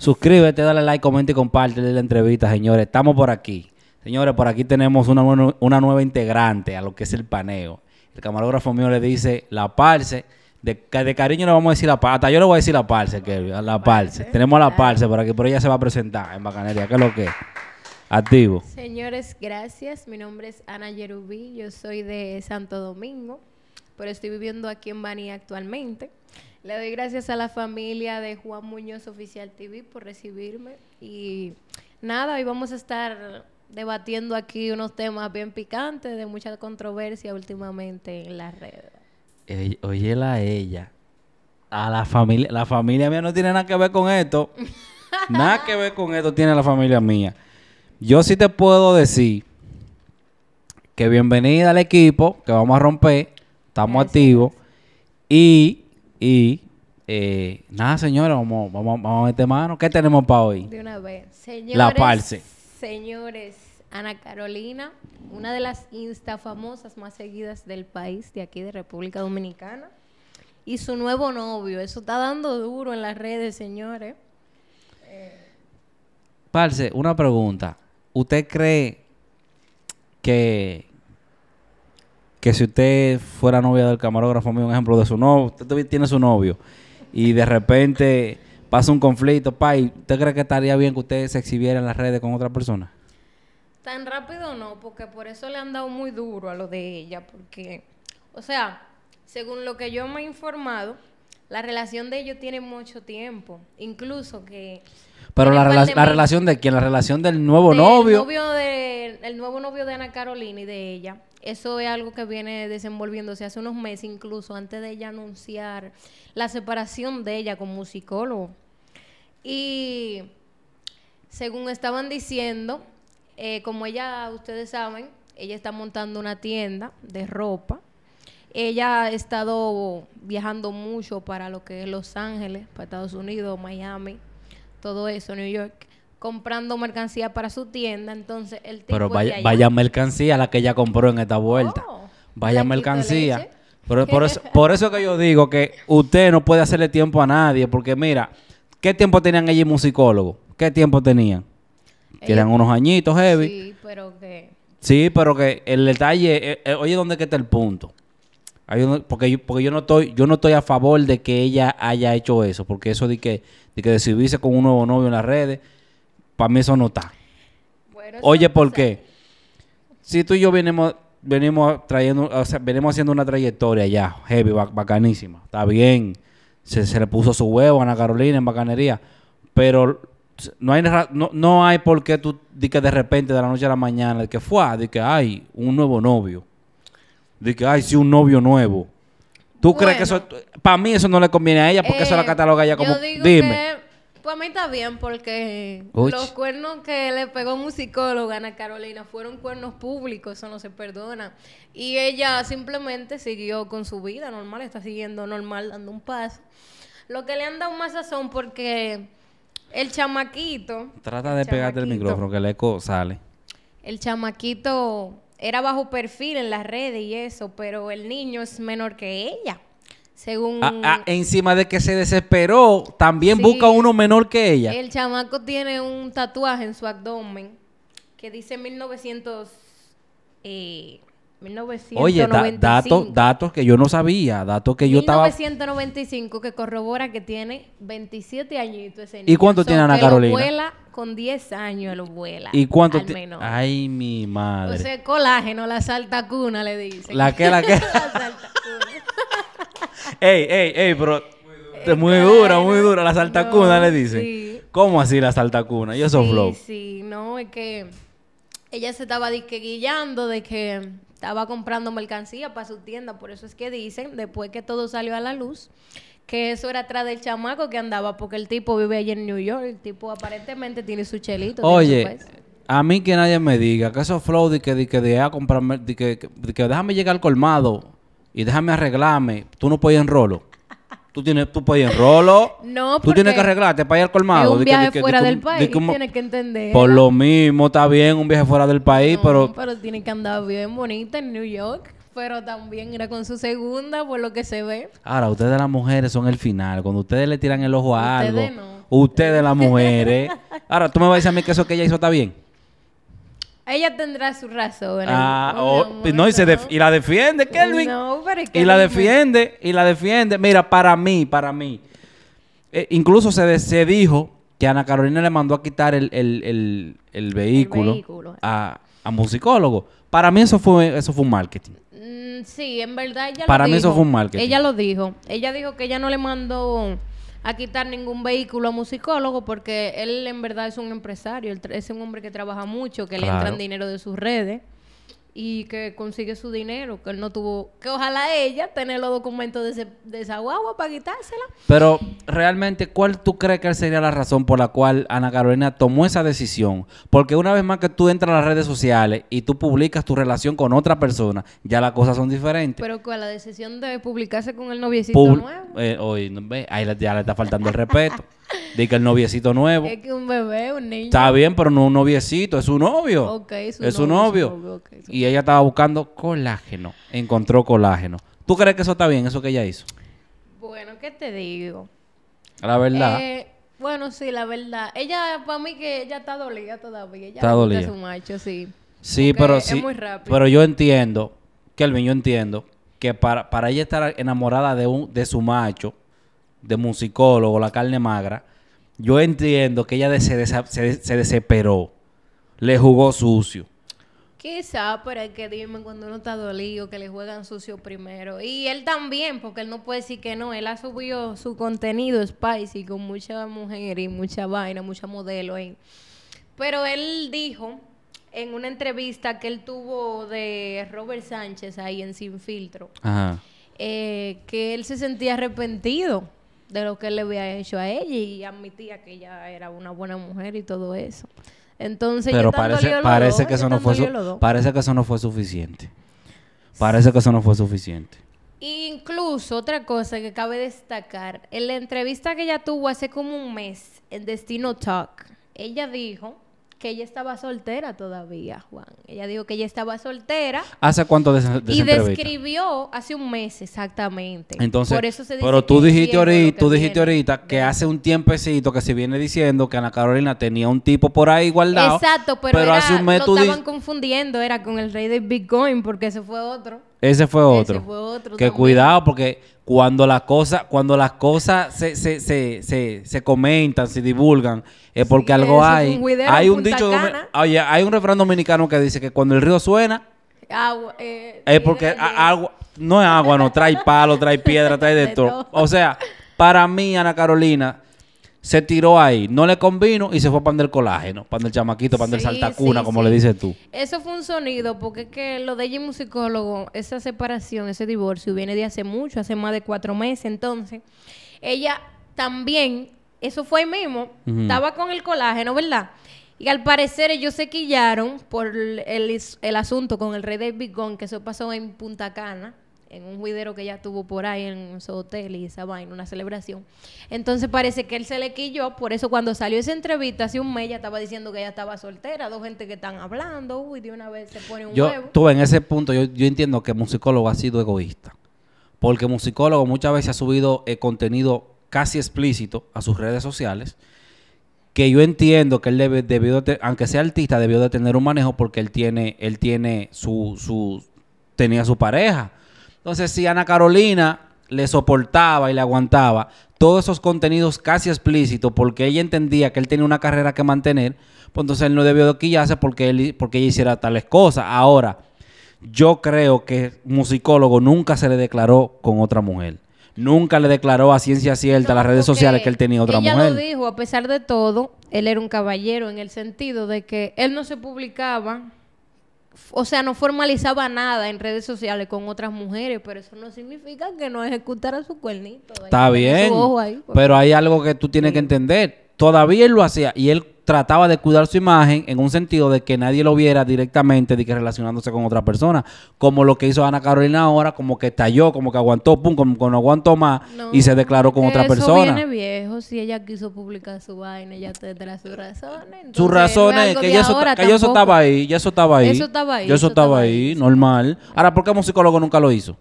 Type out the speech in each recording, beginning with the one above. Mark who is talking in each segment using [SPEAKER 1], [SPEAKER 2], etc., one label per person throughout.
[SPEAKER 1] Suscríbete, dale like, comenta y comparte la entrevista, señores. Estamos por aquí. Señores, por aquí tenemos una, nueva integrante a lo que es el paneo. El camarógrafo mío le dice la parce. De, cariño le vamos a decir la parce. yo le voy a decir la parce, que La, la Tenemos a la parce por aquí, por ella se va a presentar en Bacanería. ¿Qué es lo que es? Activo.
[SPEAKER 2] Señores, gracias. Mi nombre es Ana Yerubí. Yo soy de Santo Domingo, pero estoy viviendo aquí en Banía actualmente. Le doy gracias a la familia de Juan Muñoz Oficial TV por recibirme. Y nada, hoy vamos a estar debatiendo aquí unos temas bien picantes, de mucha controversia últimamente en las redes.
[SPEAKER 1] Oye la a ella. A la familia. La familia mía no tiene nada que ver con esto. nada que ver con esto tiene la familia mía. Yo sí te puedo decir que bienvenida al equipo, que vamos a romper, estamos activos. Y y eh, nada, señora, vamos, vamos, a meter mano. ¿Qué tenemos para hoy? De
[SPEAKER 2] una vez. Señores, la parce. Señores, Ana Carolina, una de las insta famosas más seguidas del país, de aquí de República Dominicana. Y su nuevo novio. Eso está dando duro en las redes, señores.
[SPEAKER 1] Parce, una pregunta. ¿Usted cree que que si usted fuera novia del camarógrafo mío, un ejemplo de su novio, usted tiene su novio y de repente pasa un conflicto, ¿Pay, usted cree que estaría bien que usted se exhibiera en las redes con otra persona?
[SPEAKER 2] Tan rápido no, porque por eso le han dado muy duro a lo de ella, porque, o sea, según lo que yo me he informado, la relación de ellos tiene mucho tiempo, incluso que... Pero la, relación
[SPEAKER 1] de quién, la relación del nuevo novio.
[SPEAKER 2] el nuevo novio de Ana Carolina y de ella eso es algo que viene desenvolviéndose hace unos meses, incluso antes de ella anunciar la separación de ella como musicólogo. Y según estaban diciendo, eh, como ella, ustedes saben, ella está montando una tienda de ropa. Ella ha estado viajando mucho para lo que es Los Ángeles, para Estados Unidos, Miami, todo eso, New York comprando mercancía para su tienda, entonces el tipo Pero vaya,
[SPEAKER 1] mercancía la que ella compró en esta vuelta. Oh, vaya mercancía. Pero por eso, por eso que yo digo que usted no puede hacerle tiempo a nadie, porque mira, ¿qué tiempo tenían ellos musicólogo? ¿Qué tiempo tenían? Eh, que eran unos añitos heavy. Sí, pero que... Sí, pero que el detalle, eh, eh, oye, ¿dónde que está el punto? Hay, porque, yo, porque yo no estoy yo no estoy a favor de que ella haya hecho eso, porque eso de que, de que decidirse con un nuevo novio en las redes, para mí eso no está. Oye, ¿por qué? si tú y yo venimos, venimos trayendo, o sea, venimos haciendo una trayectoria ya, heavy, bacanísima, está bien. Se, le puso su huevo a Ana Carolina en bacanería, pero no hay, no, hay por qué tú di que de repente, de la noche a la mañana, de que fue, de que hay un nuevo novio, de que hay sí un novio nuevo. ¿Tú crees que eso, para mí eso no le conviene a ella porque eso la eh, cataloga ella como, dime?
[SPEAKER 2] Pues a mí está bien porque los cuernos que le pegó musicóloga Ana Carolina fueron cuernos públicos, eso no se perdona. Y ella simplemente siguió con su vida normal, está siguiendo normal, dando un paso. Lo que le han dado más sazón porque el chamaquito...
[SPEAKER 1] Trata de pegarte el micrófono, que el eco sale.
[SPEAKER 2] El chamaquito era bajo perfil en las redes y eso, pero el niño es menor que ella. Según. Ah, ah,
[SPEAKER 1] encima de que se desesperó, también busca uno menor que ella.
[SPEAKER 2] El chamaco tiene un tatuaje en su abdomen que dice 1900. Eh, 1995. Oye, datos,
[SPEAKER 1] datos que yo no sabía, datos que yo estaba...
[SPEAKER 2] que corrobora que tiene 27 añitos ¿Y cuánto tiene Ana Carolina? con 10 años, lo vuela. ¿Y cuánto al
[SPEAKER 1] Ay, mi madre.
[SPEAKER 2] O colágeno, la salta cuna le dice. ¿La que la que. la
[SPEAKER 1] salta Ey, ey, ey, pero. Eh, muy dura, muy dura. La saltacuna cuna le dicen. ¿Cómo así la saltacuna? Yo eso flow.
[SPEAKER 2] Sí, no, es que ella se estaba disqueguillando de que estaba comprando mercancía para su tienda. Por eso es que dicen, después que todo salió a la luz, que eso era atrás del chamaco que andaba, porque el tipo vive allí en New York. El tipo aparentemente tiene su chelito. Oye. Pues.
[SPEAKER 1] A mí que nadie me diga que eso flow de que, de que comprarme, que, que déjame llegar al colmado y déjame arreglarme, tú no puedes en rolo. Tú, tienes, tú puedes ir en rolo.
[SPEAKER 2] No, Tú tienes que arreglarte
[SPEAKER 1] para ir al colmado. un viaje fuera del país. tienes
[SPEAKER 2] que entender. Por
[SPEAKER 1] lo mismo, está bien un viaje fuera del país, pero.
[SPEAKER 2] Pero tiene que andar bien bonita en New York. Pero también era con su segunda, por lo que se ve.
[SPEAKER 1] Ahora, ustedes las mujeres son el final. Cuando ustedes le tiran el ojo a algo. No. Ustedes las mujeres. Ahora, tú me vas a decir a mí que eso que ella hizo está bien.
[SPEAKER 2] Ella tendrá su razón.
[SPEAKER 1] Ah, oh, no, y, y, la defiende, Kelvin.
[SPEAKER 2] Y la defiende,
[SPEAKER 1] y la defiende. Mira, para mí, para mí. Eh, incluso se, se dijo que Ana Carolina le mandó a quitar el, el, el, vehículo, A, a, musicólogo. Para mí eso fue, eso fue un marketing.
[SPEAKER 2] Mm, sí, en verdad ella Para mí eso fue un marketing. Ella lo dijo. Ella dijo que ella no le mandó a quitar ningún vehículo a musicólogo porque él en verdad es un empresario, es un hombre que trabaja mucho, que le entran dinero de sus redes y que consigue su dinero, que él no tuvo, que ojalá ella tener los documentos de, ese, esa guagua para quitársela.
[SPEAKER 1] Pero realmente, ¿cuál tú crees que sería la razón por la cual Ana Carolina tomó esa decisión? Porque una vez más que tú entras a las redes sociales y tú publicas tu relación con otra persona, ya las cosas son diferentes.
[SPEAKER 2] Pero con la decisión de publicarse con el noviecito
[SPEAKER 1] nuevo. Eh, ahí ya le está faltando el respeto. De que el noviecito nuevo. Es
[SPEAKER 2] que un bebé, un niño. Está
[SPEAKER 1] bien, pero no un noviecito, es su novio. Ok,
[SPEAKER 2] es su novio.
[SPEAKER 1] Y ella estaba buscando colágeno. Encontró colágeno. ¿Tú crees que eso está bien, eso que ella hizo?
[SPEAKER 2] Bueno, ¿qué te digo? La verdad. Eh, bueno, sí, la verdad. Ella, para mí que ella está dolida todavía. Ella está dolida. su macho, sí.
[SPEAKER 1] Sí, pero sí. Pero yo entiendo, Kelvin, yo entiendo que para, para ella estar enamorada de, un, de su macho, de musicólogo, la carne magra, yo entiendo que ella se, se, desesperó, le jugó sucio.
[SPEAKER 2] Quizá, pero hay que dime cuando uno está dolido, que le juegan sucio primero. Y él también, porque él no puede decir que no. Él ha subido su contenido spicy con mucha mujer y mucha vaina, mucha modelo Pero él dijo en una entrevista que él tuvo de Robert Sánchez ahí en Sin Filtro, eh, que él se sentía arrepentido de lo que él le había hecho a ella y admitía que ella era una buena mujer y todo eso. Entonces, pero yo parece, que eso no fue parece
[SPEAKER 1] que eso no fue suficiente. Parece que eso no fue suficiente.
[SPEAKER 2] Incluso otra cosa que cabe destacar, en la entrevista que ella tuvo hace como un mes en Destino Talk, ella dijo que ella estaba soltera todavía, Juan. Ella dijo que ella estaba soltera.
[SPEAKER 1] ¿Hace cuánto de, Y
[SPEAKER 2] describió hace un mes exactamente. Entonces, pero tú dijiste ahorita, tú dijiste
[SPEAKER 1] ahorita que hace un tiempecito que se viene diciendo que Ana Carolina tenía un tipo por ahí guardado. Exacto, pero, hace un mes estaban
[SPEAKER 2] confundiendo, era con el rey de Bitcoin porque ese fue otro.
[SPEAKER 1] Ese fue otro. que cuidado, porque cuando las cosas, cuando las cosas se, comentan, se divulgan, es porque algo hay. hay un dicho, oye, hay un refrán dominicano que dice que cuando el río suena,
[SPEAKER 2] ah, eh,
[SPEAKER 1] es porque agua, no es agua, no trae palo, trae piedra, trae de, todo. O sea, para mí, Ana Carolina, se tiró ahí, no le convino y se fue pan del colágeno, pan el chamaquito, pan del saltacuna, como le dices tú.
[SPEAKER 2] Eso fue un sonido, porque es que lo de ella musicólogo, esa separación, ese divorcio viene de hace mucho, hace más de cuatro meses, entonces ella también, eso fue mismo, estaba con el colágeno, ¿verdad? Y al parecer ellos se quillaron por el, el asunto con el rey de Bigón, que eso pasó en Punta Cana en un juidero que ella tuvo por ahí en su hotel y esa vaina, una celebración. Entonces parece que él se le quilló, por eso cuando salió esa entrevista hace un mes ella estaba diciendo que ella estaba soltera, dos gente que están hablando, uy, de una vez se pone un yo, huevo.
[SPEAKER 1] en ese punto yo, entiendo que el musicólogo ha sido egoísta, porque el musicólogo muchas veces ha subido eh, contenido casi explícito a sus redes sociales que yo entiendo que él debe, debió aunque sea artista, debió de tener un manejo porque él tiene, él tiene su, su, tenía su pareja. Entonces, si Ana Carolina le soportaba y le aguantaba todos esos contenidos casi explícitos porque ella entendía que él tenía una carrera que mantener, pues entonces él no debió de quillarse porque, él, porque ella hiciera tales cosas. Ahora, yo creo que musicólogo nunca se le declaró con otra mujer. Nunca le declaró a ciencia cierta a las redes sociales que él tenía otra mujer. Ella lo
[SPEAKER 2] dijo, a pesar de todo, él era un caballero en el sentido de que él no se publicaba o sea, no formalizaba nada en redes sociales con otras mujeres, pero eso no significa que no ejecutara su cuernito.
[SPEAKER 1] Está bien, pero hay algo que tú tienes que entender. Todavía él lo hacía y él trataba de cuidar su imagen en un sentido de que nadie lo viera directamente de que relacionándose con otra persona. Como lo que hizo Ana Carolina ahora, como que estalló, como que aguantó, pum, como que no aguantó más y se declaró con otra eso persona. viene
[SPEAKER 2] viejo. Si ella quiso publicar su vaina, ella tendrá sus razones.
[SPEAKER 1] Sus razones, que, ya eso, estaba ahí, ya eso estaba ahí. Eso estaba ahí. Yo eso, estaba, ahí, normal. Ahora, ¿por qué psicólogo nunca lo hizo?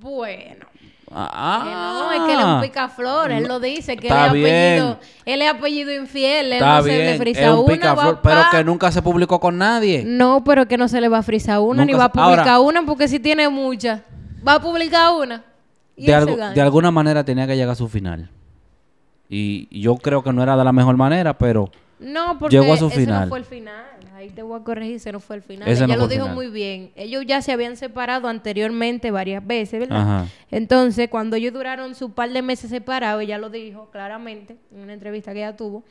[SPEAKER 2] Bueno
[SPEAKER 1] no, es que él es un
[SPEAKER 2] ah. él lo dice, que él es, apellido, él apellido infiel, él no se le frisa una. pero que
[SPEAKER 1] nunca se publicó con nadie. No, pero que no se le va a
[SPEAKER 2] frisar una, ni va a publicar una, porque si tiene muchas, va a publicar una. de, de
[SPEAKER 1] alguna manera tenía que llegar a su final. Y yo creo que no era de la mejor manera, pero no, porque llegó fue el
[SPEAKER 2] final. Ahí te voy a corregir, ese no fue el final. Ella lo dijo muy bien. Ellos ya se habían separado anteriormente varias veces, ¿verdad? Entonces, cuando ellos duraron su par de meses separados, ella lo dijo claramente en una entrevista que ella tuvo,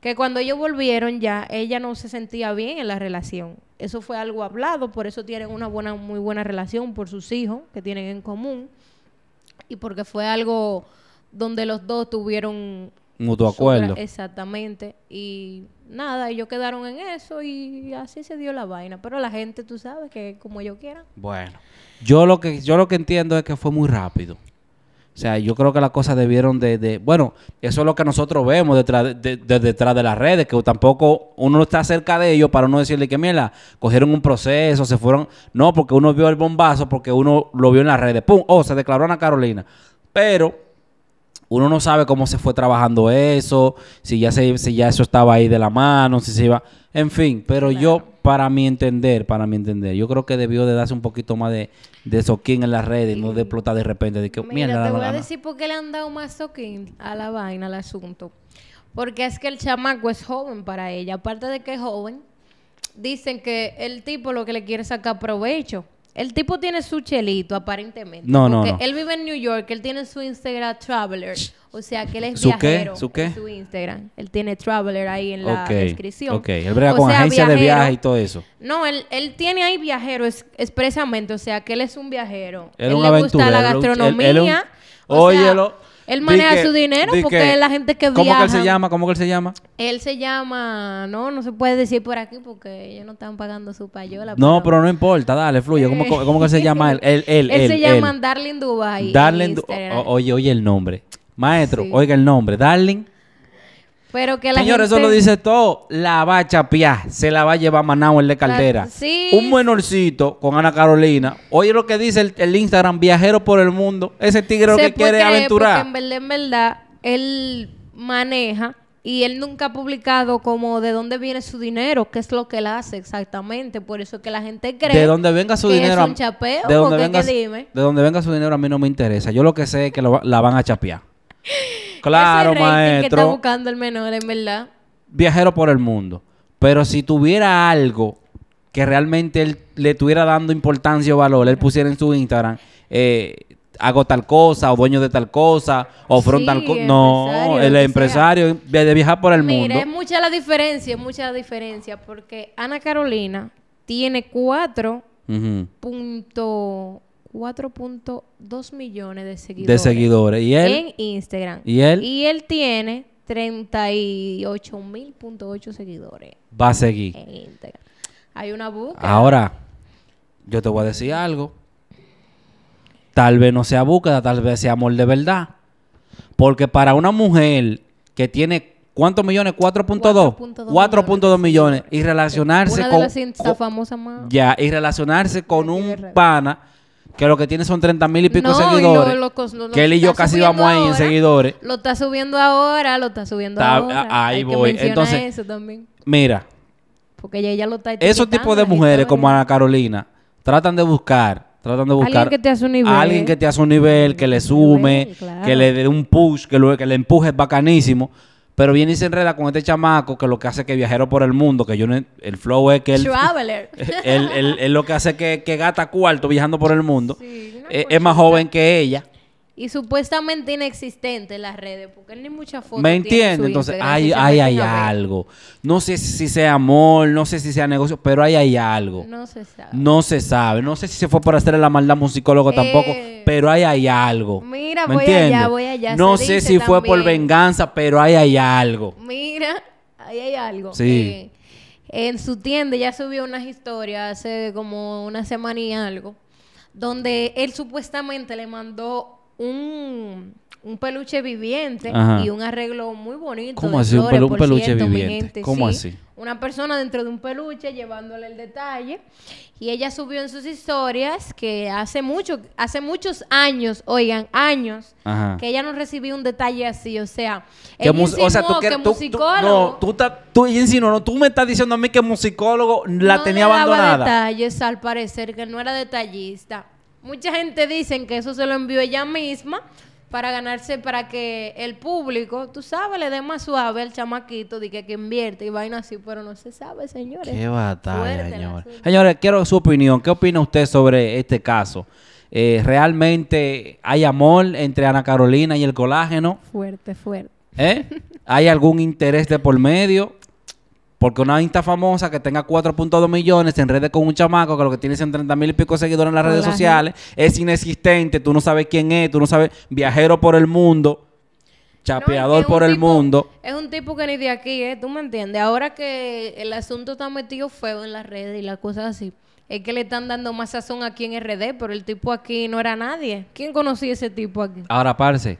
[SPEAKER 2] que cuando ellos volvieron ya, ella no se sentía bien en la relación. Eso fue algo hablado, por eso tienen una buena, muy buena relación por sus hijos que tienen en común y porque fue algo donde los dos tuvieron
[SPEAKER 1] Mutuo acuerdo.
[SPEAKER 2] Exactamente. Y nada, ellos quedaron en eso y así se dio la vaina. Pero la gente, tú sabes, que como ellos quieran.
[SPEAKER 1] Bueno, yo lo que, yo lo que entiendo es que fue muy rápido. O sea, yo creo que las cosas debieron de, Bueno, eso es lo que nosotros vemos detrás de, detrás de las redes, que tampoco uno está cerca de ellos para no decirle que, mira, cogieron un proceso, se fueron... No, porque uno vio el bombazo, porque uno lo vio en las redes. ¡Pum! Oh, se declaró Ana Carolina. Pero uno no sabe cómo se fue trabajando eso, si ya, se, si ya eso estaba ahí de la mano, si se iba... En fin, pero yo, para mi entender, para mi entender, yo creo que debió de darse un poquito más de, soquín en las redes, y... no de explotar de repente, de que oh, Mira, te voy a decir
[SPEAKER 2] por qué le han dado más soquín a la vaina, al asunto. Porque es que el chamaco es joven para ella. Aparte de que es joven, dicen que el tipo lo que le quiere sacar provecho. El tipo tiene su chelito, aparentemente. No, no, no. Él vive en New York, él tiene su Instagram Traveler. O sea, que él es viajero. ¿Su qué? su Instagram. Él tiene Traveler ahí en la descripción. Ok, él brega con sea, agencia de viaje y todo eso. No, él, él tiene ahí viajero es, expresamente. O sea, que él es un viajero. Él, le gusta la gastronomía. Oye, lo...
[SPEAKER 1] Óyelo. Él maneja su dinero porque es la gente que viaja... ¿Cómo que él se llama? ¿Cómo que él se llama?
[SPEAKER 2] Él se llama... No, no se puede decir por aquí porque ellos no están pagando su payola. No, pero, no
[SPEAKER 1] importa. Dale, fluye. ¿Cómo, que se llama él? Él, él, él, se llama
[SPEAKER 2] Darling Dubai. Darling...
[SPEAKER 1] Oye, oye el nombre. Maestro, oiga el nombre. Darling...
[SPEAKER 2] Pero que la eso lo dice
[SPEAKER 1] todo. La va a chapear. Se la va a llevar Manao el de caldera. un Sí. Un menorcito con Ana Carolina. Oye lo que dice el, Instagram, viajero por el mundo. Ese tigre lo que quiere aventurar. en
[SPEAKER 2] verdad, en verdad, él maneja y él nunca ha publicado como de dónde viene su dinero, qué es lo que él hace exactamente. Por eso es que la gente cree. De dónde venga su que dinero. Es un chapeo. De dónde, venga, dime?
[SPEAKER 1] de dónde venga su dinero a mí no me interesa. Yo lo que sé es que la van a chapear. Claro, Ese maestro. que está
[SPEAKER 2] buscando el menor, en verdad.
[SPEAKER 1] Viajero por el mundo. Pero si tuviera algo que realmente le estuviera dando importancia o valor, él pusiera en su Instagram, eh, hago tal cosa, o dueño de tal cosa, o frontal, cosa. No, el empresario de viajar por el mundo. Mira, es
[SPEAKER 2] mucha la diferencia, es mucha la diferencia, porque Ana Carolina tiene cuatro 4.2 millones de seguidores. De seguidores. ¿Y él? En Instagram. ¿Y él? Y él tiene 38.000.8 seguidores.
[SPEAKER 1] Va a seguir. En Instagram.
[SPEAKER 2] Hay una búsqueda.
[SPEAKER 1] Ahora, yo te voy a decir algo. Tal vez no sea búsqueda, tal vez sea amor de verdad. Porque para una mujer que tiene ¿Cuántos millones? 4.2. 4.2 millones. Y relacionarse Una
[SPEAKER 2] de con. Las
[SPEAKER 1] Ya, y relacionarse con un pana que lo que tiene son 30 mil y pico seguidores.
[SPEAKER 2] que él y yo casi vamos ahí en
[SPEAKER 1] seguidores.
[SPEAKER 2] Lo está subiendo ahora, lo está subiendo ahora.
[SPEAKER 1] Ahí voy. Entonces, también. mira.
[SPEAKER 2] Porque ella, lo está Esos tipos de mujeres como
[SPEAKER 1] Ana Carolina tratan de buscar, tratan de buscar alguien que te
[SPEAKER 2] hace un nivel, alguien que te
[SPEAKER 1] hace un nivel, que le sume, que le dé un push, que, que le empuje, es bacanísimo. Pero viene y se enreda con este chamaco que lo que hace que viajero por el mundo, que yo no, el flow es que él,
[SPEAKER 2] Traveler.
[SPEAKER 1] lo que hace que, que gata cuarto viajando por el mundo. Eh, es más joven que ella
[SPEAKER 2] y supuestamente inexistente en las redes, porque ni muchas fotos. ¿Me entiendo, Entonces, hay, hay, hay algo.
[SPEAKER 1] No sé si sea amor, no sé si sea negocio, pero ahí hay algo. No se sabe. No se sabe. No sé si se fue por hacerle la maldad a psicólogo tampoco, eh, pero ahí hay algo. Mira, voy allá, voy allá. No sé si fue por venganza, pero ahí hay algo.
[SPEAKER 2] Mira, ahí hay algo. Sí. Eh, en su tienda ya subió unas historias hace como una semana y algo, donde él supuestamente le mandó un, peluche viviente y un arreglo muy bonito. ¿Cómo así? un, peluche viviente. ¿Cómo así? Una persona dentro de un peluche llevándole el detalle. Y ella subió en sus historias que hace mucho, hace muchos años, oigan, años, que ella no recibió un detalle así. O sea, que insinuó tú que, que musicólogo, no,
[SPEAKER 1] tú, no, tú me estás diciendo a mí que musicólogo la tenía abandonada. No
[SPEAKER 2] detalles, al parecer, que no era detallista. Mucha gente dice que eso se lo envió ella misma para ganarse, para que el público, tú sabes, le dé más suave al chamaquito de que, que invierte y vaina así, pero no se sabe, señores. Qué
[SPEAKER 1] batalla, señores. Señores, quiero su opinión. ¿Qué opina usted sobre este caso? Eh, ¿Realmente hay amor entre Ana Carolina y el colágeno?
[SPEAKER 2] Fuerte, fuerte.
[SPEAKER 1] ¿Eh? ¿Hay algún interés de por medio? Porque una Insta famosa que tenga 4.2 millones en redes con un chamaco que lo que tiene son 30 mil y pico seguidores en las redes sociales, es inexistente, tú no sabes quién es, tú no sabes, viajero por el mundo, chapeador por el mundo.
[SPEAKER 2] Es un tipo que ni de aquí, ¿eh? ¿Tú me entiendes? Ahora que el asunto está metido feo en las redes y las cosas así, es que le están dando más sazón aquí en RD, pero el tipo aquí no era nadie. ¿Quién conocía ese tipo aquí?
[SPEAKER 1] Ahora, parce,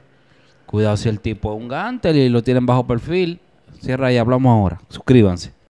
[SPEAKER 1] cuidado si el tipo es un gantel y lo tienen bajo perfil. Cierra y hablamos ahora. Suscríbanse.